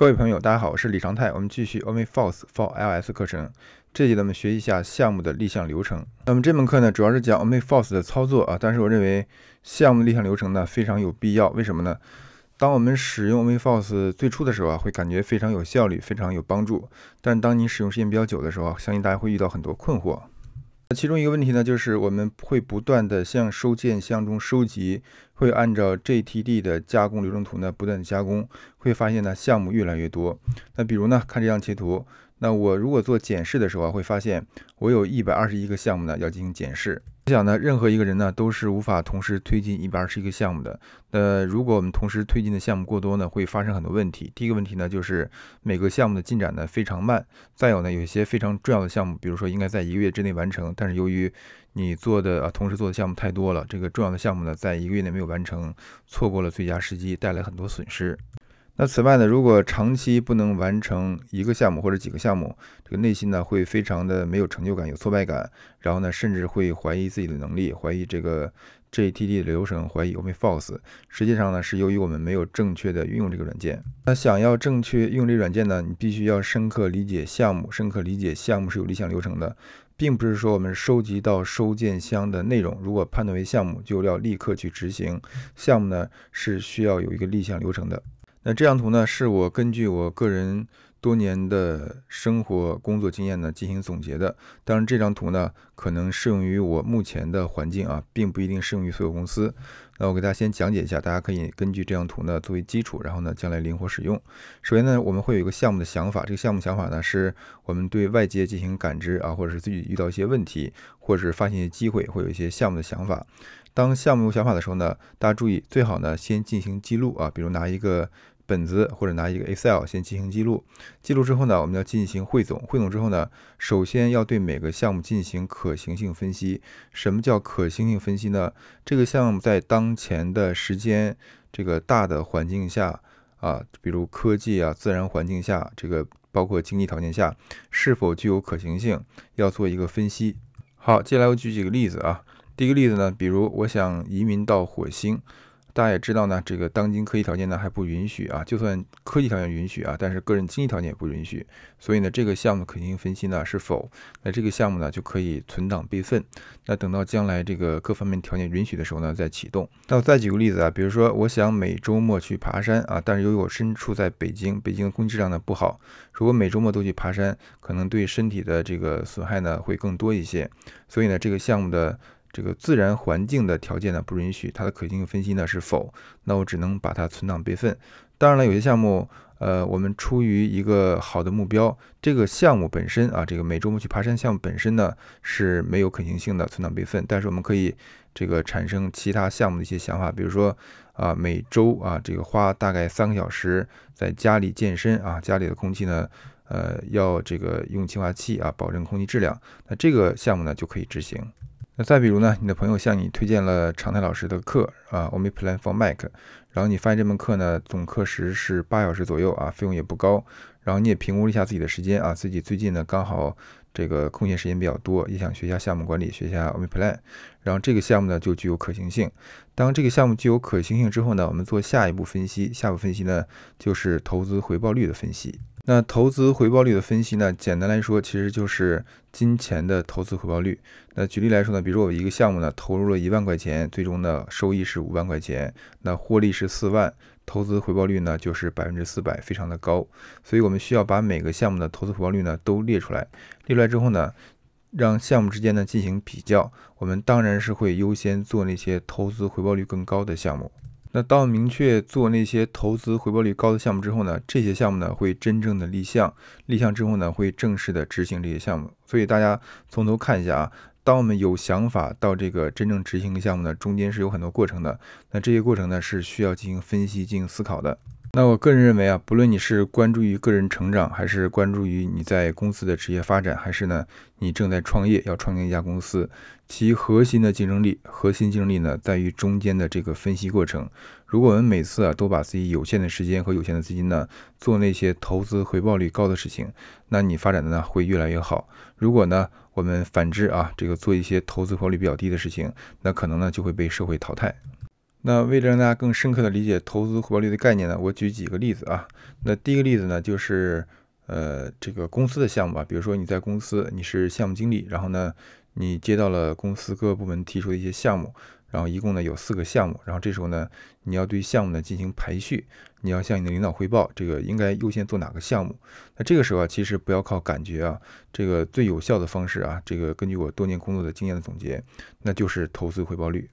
各位朋友，大家好，我是李长泰。我们继续《o m i Force for iOS》课程，这节咱们学一下项目的立项流程。那么这门课呢，主要是讲 o m i Force 的操作啊。但是我认为项目立项流程呢，非常有必要。为什么呢？当我们使用 o m i Force 最初的时候啊，会感觉非常有效率，非常有帮助。但当你使用时间比较久的时候，相信大家会遇到很多困惑。其中一个问题呢，就是我们会不断的向收件箱中收集，会按照 G T D 的加工流程图呢，不断的加工，会发现呢项目越来越多。那比如呢，看这张截图。那我如果做检视的时候，会发现我有一百二十一个项目呢要进行检视。我想呢，任何一个人呢都是无法同时推进一百二十一个项目的。那如果我们同时推进的项目过多呢，会发生很多问题。第一个问题呢，就是每个项目的进展呢非常慢。再有呢，有一些非常重要的项目，比如说应该在一个月之内完成，但是由于你做的啊，同时做的项目太多了，这个重要的项目呢在一个月内没有完成，错过了最佳时机，带来很多损失。那此外呢，如果长期不能完成一个项目或者几个项目，这个内心呢会非常的没有成就感，有挫败感，然后呢甚至会怀疑自己的能力，怀疑这个 JTD 的流程，怀疑没有 false。实际上呢是由于我们没有正确的运用这个软件。那想要正确用这个软件呢，你必须要深刻理解项目，深刻理解项目是有立项流程的，并不是说我们收集到收件箱的内容，如果判断为项目，就要立刻去执行。项目呢是需要有一个立项流程的。那这张图呢，是我根据我个人。多年的生活工作经验呢进行总结的，当然这张图呢可能适用于我目前的环境啊，并不一定适用于所有公司。那我给大家先讲解一下，大家可以根据这张图呢作为基础，然后呢将来灵活使用。首先呢，我们会有一个项目的想法，这个项目想法呢是我们对外界进行感知啊，或者是自己遇到一些问题，或者是发现一些机会，会有一些项目的想法。当项目想法的时候呢，大家注意最好呢先进行记录啊，比如拿一个。本子或者拿一个 Excel 先进行记录，记录之后呢，我们要进行汇总，汇总之后呢，首先要对每个项目进行可行性分析。什么叫可行性分析呢？这个项目在当前的时间这个大的环境下啊，比如科技啊、自然环境下，这个包括经济条件下，是否具有可行性，要做一个分析。好，接下来我举几个例子啊。第一个例子呢，比如我想移民到火星。大家也知道呢，这个当今科技条件呢还不允许啊，就算科技条件允许啊，但是个人经济条件也不允许，所以呢，这个项目可行性分析呢是否，那这个项目呢就可以存档备份，那等到将来这个各方面条件允许的时候呢再启动。那我再举个例子啊，比如说我想每周末去爬山啊，但是由于我身处在北京，北京的空气质量呢不好，如果每周末都去爬山，可能对身体的这个损害呢会更多一些，所以呢这个项目的。这个自然环境的条件呢不允许，它的可行性分析呢是否？那我只能把它存档备份。当然了，有些项目，呃，我们出于一个好的目标，这个项目本身啊，这个每周末去爬山项目本身呢是没有可行性的存档备份，但是我们可以这个产生其他项目的一些想法，比如说啊，每周啊这个花大概三个小时在家里健身啊，家里的空气呢，呃，要这个用净化器啊，保证空气质量，那这个项目呢就可以执行。那再比如呢，你的朋友向你推荐了常泰老师的课啊，OmniPlan for Mac，然后你发现这门课呢总课时是八小时左右啊，费用也不高，然后你也评估了一下自己的时间啊，自己最近呢刚好这个空闲时间比较多，也想学一下项目管理，学一下 OmniPlan，然后这个项目呢就具有可行性。当这个项目具有可行性之后呢，我们做下一步分析，下一步分析呢就是投资回报率的分析。那投资回报率的分析呢？简单来说，其实就是金钱的投资回报率。那举例来说呢，比如我一个项目呢，投入了一万块钱，最终的收益是五万块钱，那获利是四万，投资回报率呢就是百分之四百，非常的高。所以我们需要把每个项目的投资回报率呢都列出来，列出来之后呢，让项目之间呢进行比较。我们当然是会优先做那些投资回报率更高的项目。那当明确做那些投资回报率高的项目之后呢？这些项目呢会真正的立项，立项之后呢会正式的执行这些项目。所以大家从头看一下啊，当我们有想法到这个真正执行项目呢，中间是有很多过程的。那这些过程呢是需要进行分析、进行思考的。那我个人认为啊，不论你是关注于个人成长，还是关注于你在公司的职业发展，还是呢你正在创业要创建一家公司，其核心的竞争力，核心竞争力呢在于中间的这个分析过程。如果我们每次啊都把自己有限的时间和有限的资金呢做那些投资回报率高的事情，那你发展的呢会越来越好。如果呢我们反之啊这个做一些投资回报率比较低的事情，那可能呢就会被社会淘汰。那为了让大家更深刻地理解投资回报率的概念呢，我举几个例子啊。那第一个例子呢，就是呃这个公司的项目吧，比如说你在公司你是项目经理，然后呢你接到了公司各个部门提出的一些项目，然后一共呢有四个项目，然后这时候呢你要对项目呢进行排序，你要向你的领导汇报这个应该优先做哪个项目。那这个时候啊，其实不要靠感觉啊，这个最有效的方式啊，这个根据我多年工作的经验的总结，那就是投资回报率。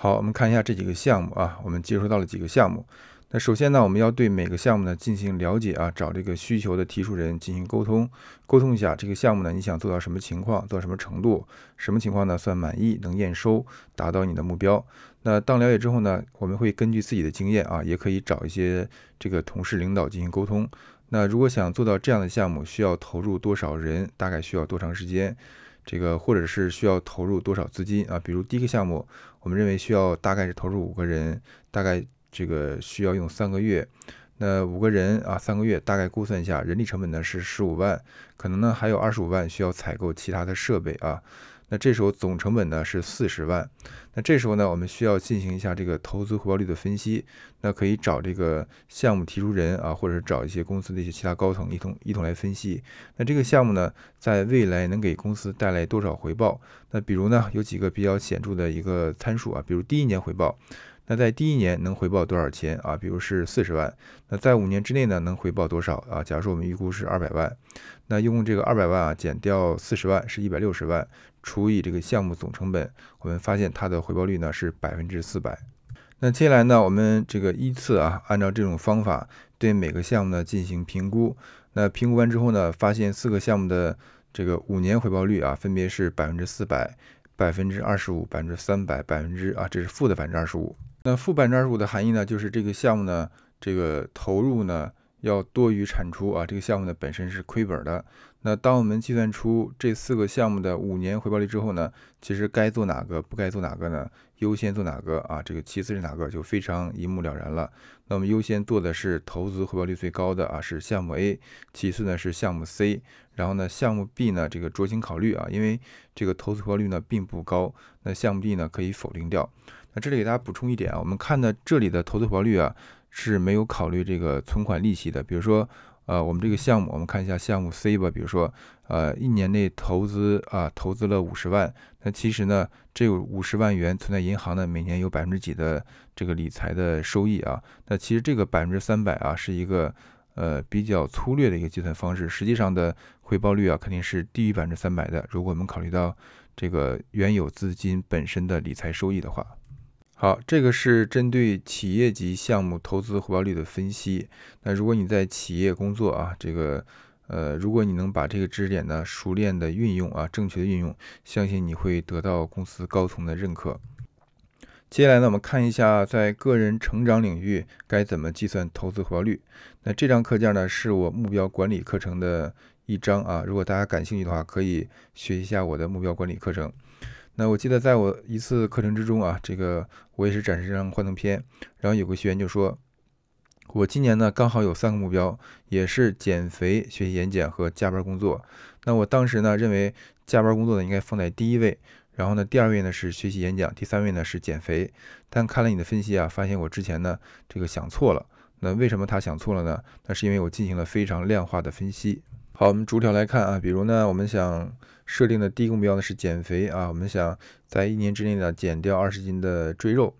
好，我们看一下这几个项目啊，我们接收到了几个项目。那首先呢，我们要对每个项目呢进行了解啊，找这个需求的提出人进行沟通，沟通一下这个项目呢，你想做到什么情况，做到什么程度，什么情况呢算满意，能验收，达到你的目标。那当了解之后呢，我们会根据自己的经验啊，也可以找一些这个同事领导进行沟通。那如果想做到这样的项目，需要投入多少人，大概需要多长时间？这个或者是需要投入多少资金啊？比如第一个项目，我们认为需要大概是投入五个人，大概这个需要用三个月。那五个人啊，三个月大概估算一下人力成本呢是十五万，可能呢还有二十五万需要采购其他的设备啊。那这时候总成本呢是四十万，那这时候呢我们需要进行一下这个投资回报率的分析，那可以找这个项目提出人啊，或者是找一些公司的一些其他高层一同一同来分析。那这个项目呢，在未来能给公司带来多少回报？那比如呢，有几个比较显著的一个参数啊，比如第一年回报，那在第一年能回报多少钱啊？比如是四十万，那在五年之内呢能回报多少啊？假如说我们预估是二百万，那用这个二百万啊减掉四十万是一百六十万。除以这个项目总成本，我们发现它的回报率呢是百分之四百。那接下来呢，我们这个依次啊，按照这种方法对每个项目呢进行评估。那评估完之后呢，发现四个项目的这个五年回报率啊，分别是百分之四百、百分之二十五、百分之三百、百分之啊，这是负的百分之二十五。那负百分之二十五的含义呢，就是这个项目呢，这个投入呢。要多于产出啊！这个项目呢本身是亏本的。那当我们计算出这四个项目的五年回报率之后呢，其实该做哪个，不该做哪个呢？优先做哪个啊？这个其次是哪个就非常一目了然了。那我们优先做的是投资回报率最高的啊，是项目 A。其次呢是项目 C。然后呢项目 B 呢这个酌情考虑啊，因为这个投资回报率呢并不高。那项目 B 呢可以否定掉。那这里给大家补充一点啊，我们看的这里的投资回报率啊。是没有考虑这个存款利息的。比如说，呃，我们这个项目，我们看一下项目 C 吧。比如说，呃，一年内投资啊，投资了五十万。那其实呢，这五十万元存在银行呢，每年有百分之几的这个理财的收益啊？那其实这个百分之三百啊，是一个呃比较粗略的一个计算方式。实际上的回报率啊，肯定是低于百分之三百的。如果我们考虑到这个原有资金本身的理财收益的话。好，这个是针对企业级项目投资回报率的分析。那如果你在企业工作啊，这个呃，如果你能把这个知识点呢熟练的运用啊，正确的运用，相信你会得到公司高层的认可。接下来呢，我们看一下在个人成长领域该怎么计算投资回报率。那这张课件呢，是我目标管理课程的一章啊。如果大家感兴趣的话，可以学一下我的目标管理课程。那我记得在我一次课程之中啊，这个我也是展示这张幻灯片，然后有个学员就说，我今年呢刚好有三个目标，也是减肥、学习演讲和加班工作。那我当时呢认为加班工作呢应该放在第一位，然后呢第二位呢是学习演讲，第三位呢是减肥。但看了你的分析啊，发现我之前呢这个想错了。那为什么他想错了呢？那是因为我进行了非常量化的分析。好，我们逐条来看啊，比如呢我们想。设定的第一目标呢是减肥啊，我们想在一年之内呢减掉二十斤的赘肉。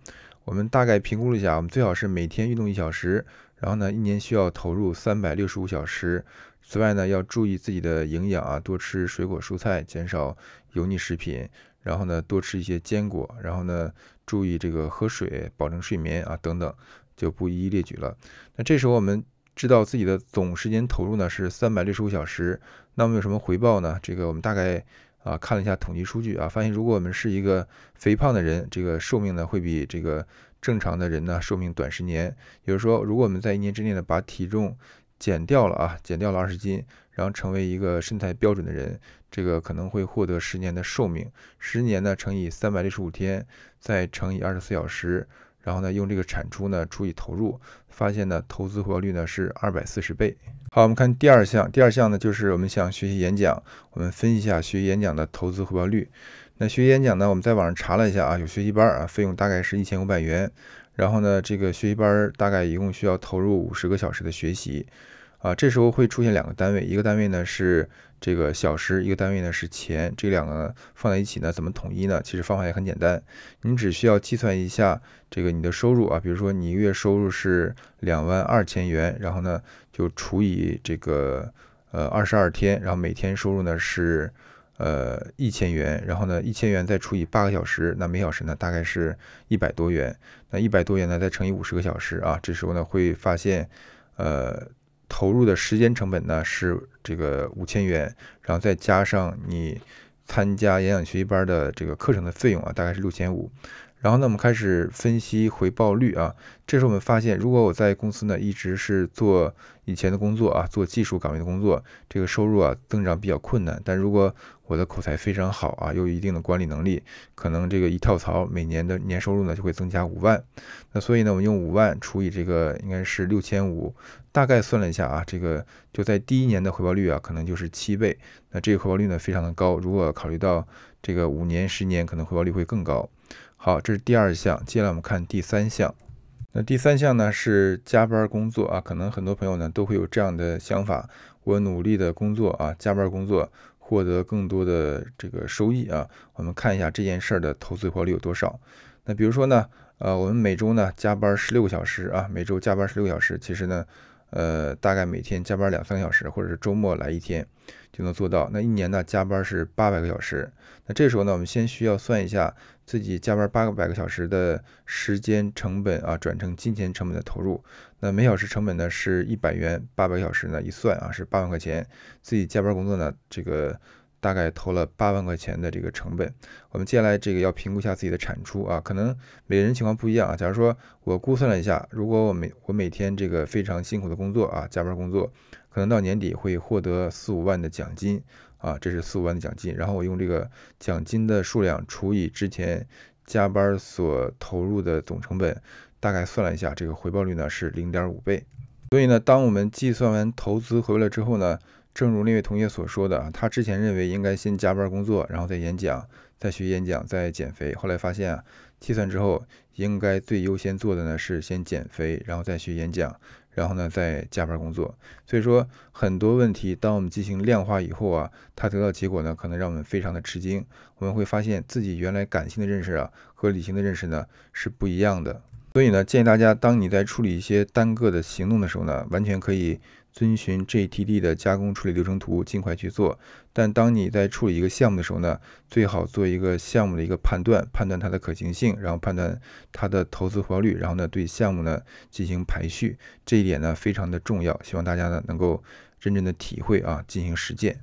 我们大概评估了一下，我们最好是每天运动一小时，然后呢一年需要投入三百六十五小时。此外呢要注意自己的营养啊，多吃水果蔬菜，减少油腻食品，然后呢多吃一些坚果，然后呢注意这个喝水，保证睡眠啊等等，就不一一列举了。那这时候我们。知道自己的总时间投入呢是三百六十五小时，那么有什么回报呢？这个我们大概啊看了一下统计数据啊，发现如果我们是一个肥胖的人，这个寿命呢会比这个正常的人呢寿命短十年。也就是说，如果我们在一年之内呢把体重减掉了啊，减掉了二十斤，然后成为一个身材标准的人，这个可能会获得十年的寿命。十年呢乘以三百六十五天，再乘以二十四小时。然后呢，用这个产出呢除以投入，发现呢投资回报率呢是二百四十倍。好，我们看第二项，第二项呢就是我们想学习演讲，我们分析一下学习演讲的投资回报率。那学习演讲呢，我们在网上查了一下啊，有学习班啊，费用大概是一千五百元，然后呢这个学习班大概一共需要投入五十个小时的学习。啊，这时候会出现两个单位，一个单位呢是这个小时，一个单位呢是钱，这两个放在一起呢怎么统一呢？其实方法也很简单，你只需要计算一下这个你的收入啊，比如说你一个月收入是两万二千元，然后呢就除以这个呃二十二天，然后每天收入呢是呃一千元，然后呢一千元再除以八个小时，那每小时呢大概是一百多元，那一百多元呢再乘以五十个小时啊，这时候呢会发现呃。投入的时间成本呢是这个五千元，然后再加上你参加演讲学习班的这个课程的费用啊，大概是六千五。然后呢，我们开始分析回报率啊。这时候我们发现，如果我在公司呢一直是做以前的工作啊，做技术岗位的工作，这个收入啊增长比较困难。但如果我的口才非常好啊，又有一定的管理能力，可能这个一跳槽，每年的年收入呢就会增加五万。那所以呢，我们用五万除以这个应该是六千五。大概算了一下啊，这个就在第一年的回报率啊，可能就是七倍。那这个回报率呢，非常的高。如果考虑到这个五年、十年，可能回报率会更高。好，这是第二项。接下来我们看第三项。那第三项呢是加班工作啊，可能很多朋友呢都会有这样的想法：我努力的工作啊，加班工作，获得更多的这个收益啊。我们看一下这件事儿的投资回报率有多少。那比如说呢，呃，我们每周呢加班十六个小时啊，每周加班十六小时，其实呢。呃，大概每天加班两三个小时，或者是周末来一天，就能做到。那一年呢，加班是八百个小时。那这时候呢，我们先需要算一下自己加班八百个小时的时间成本啊，转成金钱成本的投入。那每小时成本呢是一百元，八百小时呢一算啊是八万块钱。自己加班工作呢，这个。大概投了八万块钱的这个成本，我们接下来这个要评估一下自己的产出啊，可能每个人情况不一样啊。假如说我估算了一下，如果我每我每天这个非常辛苦的工作啊，加班工作，可能到年底会获得四五万的奖金啊，这是四五万的奖金。然后我用这个奖金的数量除以之前加班所投入的总成本，大概算了一下，这个回报率呢是零点五倍。所以呢，当我们计算完投资回来之后呢？正如那位同学所说的，他之前认为应该先加班工作，然后再演讲，再学演讲，再减肥。后来发现啊，计算之后，应该最优先做的呢是先减肥，然后再学演讲，然后呢再加班工作。所以说，很多问题，当我们进行量化以后啊，他得到结果呢，可能让我们非常的吃惊。我们会发现自己原来感性的认识啊和理性的认识呢是不一样的。所以呢，建议大家，当你在处理一些单个的行动的时候呢，完全可以。遵循 GTD 的加工处理流程图，尽快去做。但当你在处理一个项目的时候呢，最好做一个项目的一个判断，判断它的可行性，然后判断它的投资回报率，然后呢对项目呢进行排序。这一点呢非常的重要，希望大家呢能够认真的体会啊，进行实践。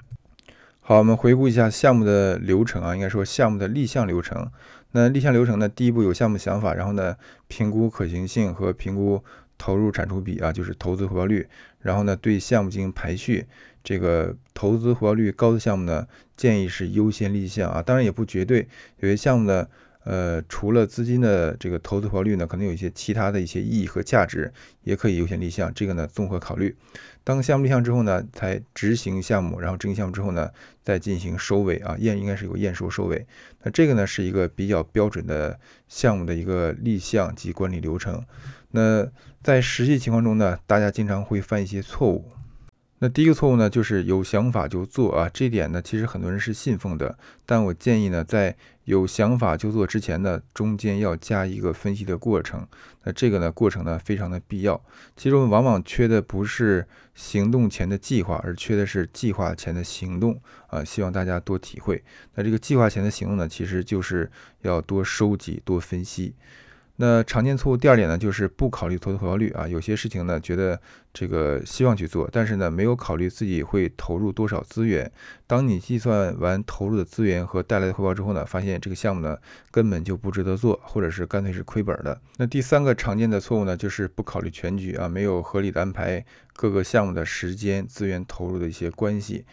好，我们回顾一下项目的流程啊，应该说项目的立项流程。那立项流程呢，第一步有项目想法，然后呢评估可行性和评估。投入产出比啊，就是投资回报率。然后呢，对项目进行排序。这个投资回报率高的项目呢，建议是优先立项啊。当然也不绝对，有些项目呢，呃，除了资金的这个投资回报率呢，可能有一些其他的一些意义和价值，也可以优先立项。这个呢，综合考虑。当项目立项之后呢，才执行项目。然后执行项目之后呢，再进行收尾啊，验应该是有验收收尾。那这个呢，是一个比较标准的项目的一个立项及管理流程。那在实际情况中呢，大家经常会犯一些错误。那第一个错误呢，就是有想法就做啊，这点呢，其实很多人是信奉的。但我建议呢，在有想法就做之前呢，中间要加一个分析的过程。那这个呢，过程呢，非常的必要。其实我们往往缺的不是行动前的计划，而缺的是计划前的行动啊。希望大家多体会。那这个计划前的行动呢，其实就是要多收集、多分析。那常见错误第二点呢，就是不考虑投资回报率啊。有些事情呢，觉得这个希望去做，但是呢，没有考虑自己会投入多少资源。当你计算完投入的资源和带来的回报之后呢，发现这个项目呢，根本就不值得做，或者是干脆是亏本的。那第三个常见的错误呢，就是不考虑全局啊，没有合理的安排各个项目的时间、资源投入的一些关系。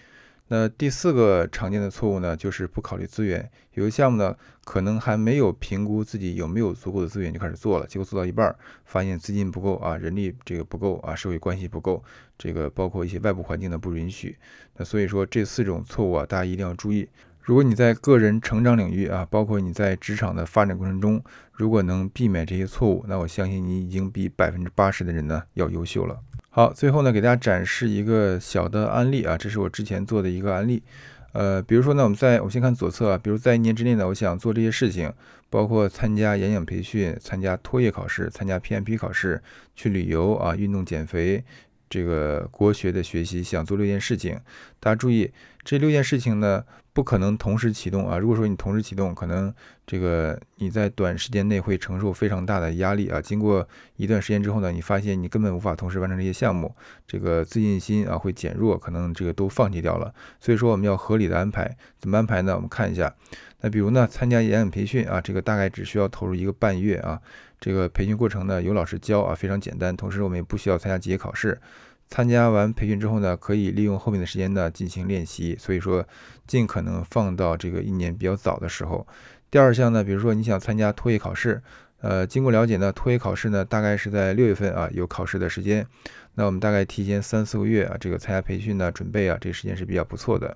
那第四个常见的错误呢，就是不考虑资源。有些项目呢，可能还没有评估自己有没有足够的资源就开始做了，结果做到一半儿，发现资金不够啊，人力这个不够啊，社会关系不够，这个包括一些外部环境的不允许。那所以说这四种错误啊，大家一定要注意。如果你在个人成长领域啊，包括你在职场的发展过程中，如果能避免这些错误，那我相信你已经比百分之八十的人呢要优秀了。好，最后呢，给大家展示一个小的案例啊，这是我之前做的一个案例。呃，比如说呢，我们在我先看左侧啊，比如在一年之内呢，我想做这些事情，包括参加演讲培训、参加托业考试、参加 PMP 考试、去旅游啊、运动、减肥、这个国学的学习，想做六件事情。大家注意，这六件事情呢。不可能同时启动啊！如果说你同时启动，可能这个你在短时间内会承受非常大的压力啊。经过一段时间之后呢，你发现你根本无法同时完成这些项目，这个自信心啊会减弱，可能这个都放弃掉了。所以说我们要合理的安排，怎么安排呢？我们看一下，那比如呢，参加演讲培训啊，这个大概只需要投入一个半月啊。这个培训过程呢，有老师教啊，非常简单，同时我们也不需要参加结业考试。参加完培训之后呢，可以利用后面的时间呢进行练习，所以说尽可能放到这个一年比较早的时候。第二项呢，比如说你想参加脱业考试，呃，经过了解呢，脱业考试呢大概是在六月份啊有考试的时间，那我们大概提前三四个月啊，这个参加培训呢准备啊，这个时间是比较不错的。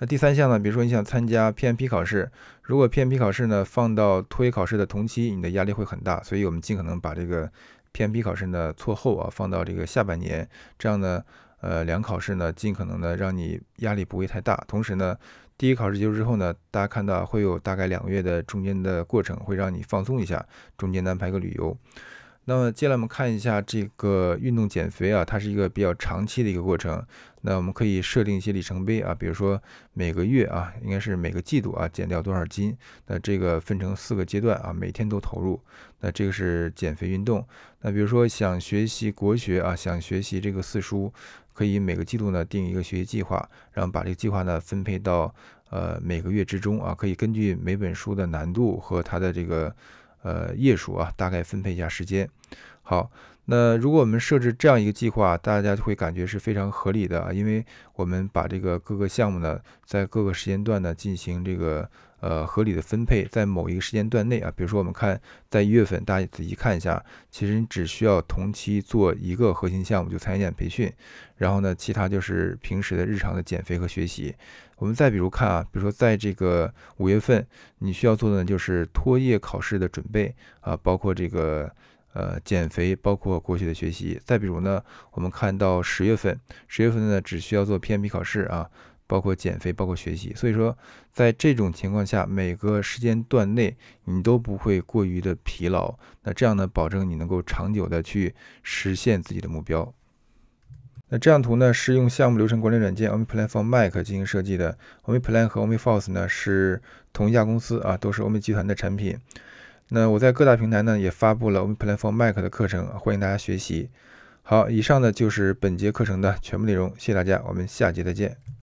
那第三项呢，比如说你想参加 PMP 考试，如果 PMP 考试呢放到脱业考试的同期，你的压力会很大，所以我们尽可能把这个。PMP 考试呢错后啊，放到这个下半年，这样呢，呃，两考试呢，尽可能的让你压力不会太大。同时呢，第一考试结束之后呢，大家看到会有大概两个月的中间的过程，会让你放松一下，中间安排个旅游。那么接下来我们看一下这个运动减肥啊，它是一个比较长期的一个过程。那我们可以设定一些里程碑啊，比如说每个月啊，应该是每个季度啊减掉多少斤？那这个分成四个阶段啊，每天都投入。那这个是减肥运动。那比如说想学习国学啊，想学习这个四书，可以每个季度呢定一个学习计划，然后把这个计划呢分配到呃每个月之中啊，可以根据每本书的难度和它的这个。呃，页数啊，大概分配一下时间。好，那如果我们设置这样一个计划，大家会感觉是非常合理的啊，因为我们把这个各个项目呢，在各个时间段呢进行这个呃合理的分配，在某一个时间段内啊，比如说我们看在一月份，大家仔细看一下，其实你只需要同期做一个核心项目，就参加培训，然后呢，其他就是平时的日常的减肥和学习。我们再比如看啊，比如说在这个五月份，你需要做的呢就是托业考试的准备啊，包括这个。呃，减肥包括国学的学习。再比如呢，我们看到十月份，十月份呢只需要做 PMP 考试啊，包括减肥，包括学习。所以说，在这种情况下，每个时间段内你都不会过于的疲劳。那这样呢，保证你能够长久的去实现自己的目标。那这张图呢是用项目流程管理软件 OmniPlan for Mac 进行设计的。OmniPlan 和 OmniForce 呢是同一家公司啊，都是欧米集团的产品。那我在各大平台呢也发布了 p l a t for Mac 的课程，欢迎大家学习。好，以上呢就是本节课程的全部内容，谢谢大家，我们下节再见。